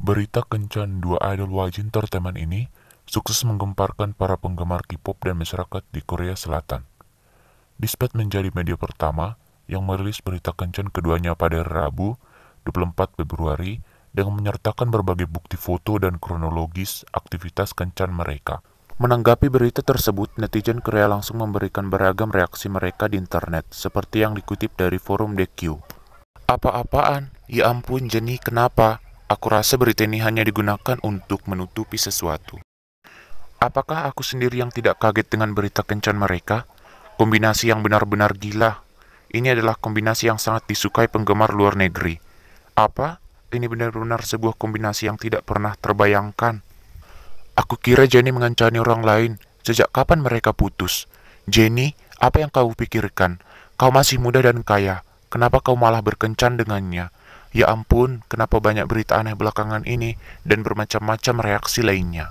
Berita kencan dua idol wajin terteman ini sukses menggemparkan para penggemar K-pop dan masyarakat di Korea Selatan. Dispatch menjadi media pertama yang merilis berita kencan keduanya pada Rabu 24 Februari dengan menyertakan berbagai bukti foto dan kronologis aktivitas kencan mereka. Menanggapi berita tersebut, netizen Korea langsung memberikan beragam reaksi mereka di internet, seperti yang dikutip dari forum DQ. Apa-apaan? Ya ampun, Jenny, kenapa? Aku rasa berita ini hanya digunakan untuk menutupi sesuatu. Apakah aku sendiri yang tidak kaget dengan berita kencan mereka? Kombinasi yang benar-benar gila. Ini adalah kombinasi yang sangat disukai penggemar luar negeri. Apa? Ini benar-benar sebuah kombinasi yang tidak pernah terbayangkan. Aku kira Jenny mengancani orang lain. Sejak kapan mereka putus? Jenny, apa yang kau pikirkan? Kau masih muda dan kaya. Kenapa kau malah berkencan dengannya? Ya ampun, kenapa banyak berita aneh belakangan ini dan bermacam-macam reaksi lainnya.